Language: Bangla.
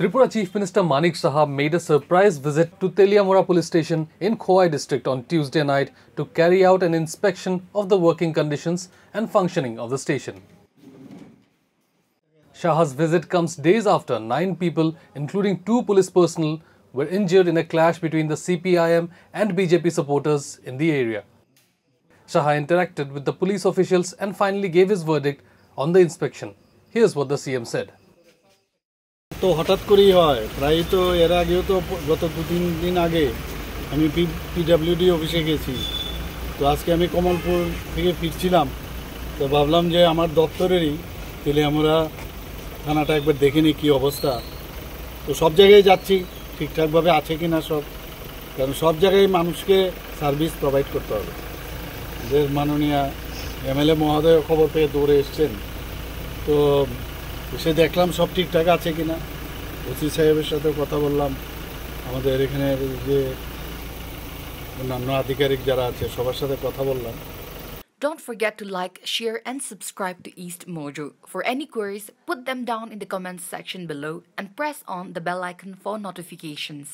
Tripura Chief Minister Manik Sahab made a surprise visit to Teliamora police station in Khowai district on Tuesday night to carry out an inspection of the working conditions and functioning of the station. Shah's visit comes days after nine people, including two police personnel, were injured in a clash between the CPIM and BJP supporters in the area. Shah interacted with the police officials and finally gave his verdict on the inspection. Here's what the CM said. তো হঠাৎ করেই হয় প্রায় তো এর আগেও তো গত দু তিন দিন আগে আমি পি পিডাব্লিউডি অফিসে গেছি তো আজকে আমি কমলপুর থেকে ফিরছিলাম তো ভাবলাম যে আমার দপ্তরেরই তাহলে আমরা থানাটা একবার দেখে নিই কী অবস্থা তো সব জায়গায় যাচ্ছি ঠিকঠাকভাবে আছে কি না সব কারণ সব জায়গায় মানুষকে সার্ভিস প্রোভাইড করতে হবে যে মাননীয় এমএলএ মহোদয় খবর পেয়ে দৌড়ে এসছেন তো এসে দেখলাম সব ঠিকঠাক আছে কি না ওসি সাহেবের সাথে কথা বললাম আমাদের এখানে যে অন্যান্য আধিকারিক যারা আছে সবার সাথে কথা বললাম Don't forget to like, share and subscribe to East Mojo. For any queries, put them down in the comments section below and press on the bell icon for notifications.